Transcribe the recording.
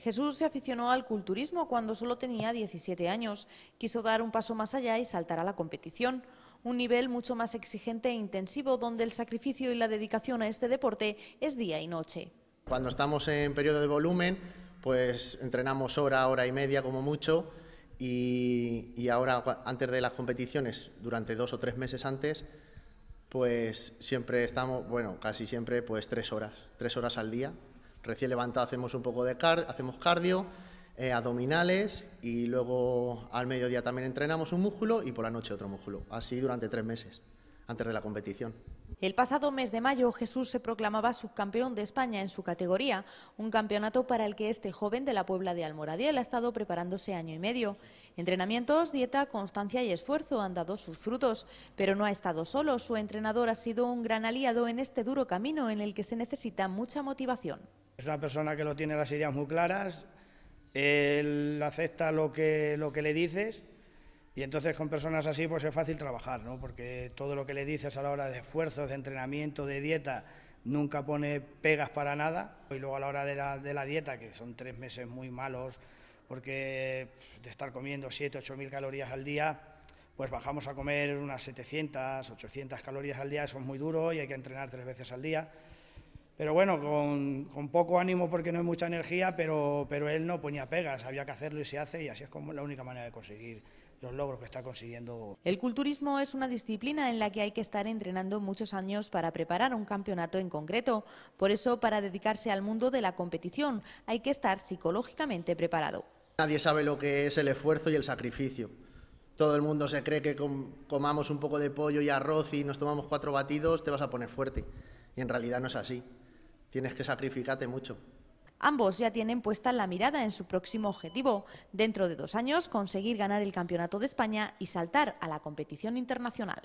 Jesús se aficionó al culturismo cuando solo tenía 17 años. Quiso dar un paso más allá y saltar a la competición. Un nivel mucho más exigente e intensivo donde el sacrificio y la dedicación a este deporte es día y noche. Cuando estamos en periodo de volumen, pues entrenamos hora, hora y media como mucho y, ahora antes de las competiciones, durante dos o tres meses antes, pues siempre estamos, bueno, casi siempre pues tres horas, tres horas al día Recién levantado hacemos un poco de cardio, eh, abdominales y luego al mediodía también entrenamos un músculo y por la noche otro músculo. Así durante tres meses antes de la competición. El pasado mes de mayo, Jesús se proclamaba subcampeón de España en su categoría, un campeonato para el que este joven de la Puebla de Almoradiel ha estado preparándose año y medio. Entrenamientos, dieta, constancia y esfuerzo han dado sus frutos, pero no ha estado solo. Su entrenador ha sido un gran aliado en este duro camino en el que se necesita mucha motivación. Es una persona que lo tiene las ideas muy claras, él acepta lo que, lo que le dices y entonces con personas así pues es fácil trabajar, ¿no? Porque todo lo que le dices a la hora de esfuerzos, de entrenamiento, de dieta, nunca pone pegas para nada. Y luego a la hora de la, de la dieta, que son tres meses muy malos, porque de estar comiendo 7, 8 mil calorías al día, pues bajamos a comer unas 700, 800 calorías al día, eso es muy duro y hay que entrenar tres veces al día pero bueno, con, poco ánimo porque no hay mucha energía, pero, pero él no ponía pegas, había que hacerlo y se hace y así es como la única manera de conseguir los logros que está consiguiendo. El culturismo es una disciplina en la que hay que estar entrenando muchos años para preparar un campeonato en concreto. Por eso, para dedicarse al mundo de la competición, hay que estar psicológicamente preparado. Nadie sabe lo que es el esfuerzo y el sacrificio. Todo el mundo se cree que comamos un poco de pollo y arroz y nos tomamos cuatro batidos, te vas a poner fuerte. Y en realidad no es así tienes que sacrificarte mucho. Ambos ya tienen puesta la mirada en su próximo objetivo, dentro de dos años conseguir ganar el Campeonato de España y saltar a la competición internacional.